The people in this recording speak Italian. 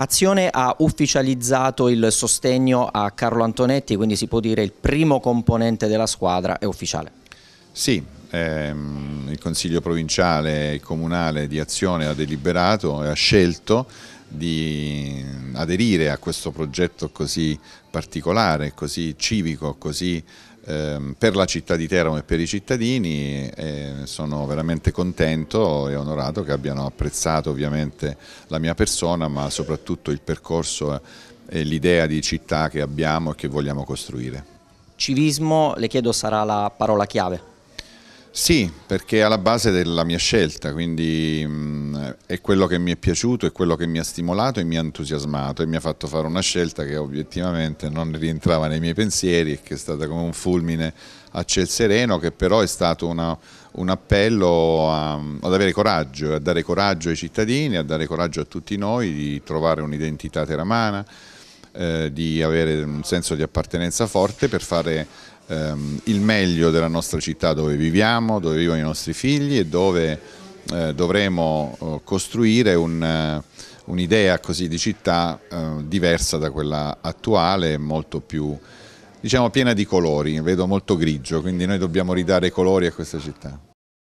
Azione ha ufficializzato il sostegno a Carlo Antonetti, quindi si può dire il primo componente della squadra è ufficiale. Sì, ehm, il Consiglio provinciale e comunale di Azione ha deliberato e ha scelto di aderire a questo progetto così particolare, così civico, così Ehm, per la città di Teramo e per i cittadini sono veramente contento e onorato che abbiano apprezzato ovviamente la mia persona ma soprattutto il percorso e l'idea di città che abbiamo e che vogliamo costruire. Civismo, le chiedo, sarà la parola chiave? Sì, perché è alla base della mia scelta, quindi mh, mm, è quello che mi è piaciuto, è quello che mi ha stimolato e mi ha entusiasmato e mi ha fatto fare una scelta che obiettivamente non rientrava nei miei pensieri e che è stata come un fulmine a ciel sereno, che però è stato una, un appello a, ad avere coraggio, a dare coraggio ai cittadini, a dare coraggio a tutti noi di trovare un'identità teramana, eh, di avere un senso di appartenenza forte per fare ehm, il meglio della nostra città dove viviamo, dove vivono i nostri figli e dove eh, dovremo oh, costruire un eh, un'idea così di città eh, diversa da quella attuale, molto più diciamo piena di colori, vedo molto grigio, quindi noi dobbiamo ridare colori a questa città.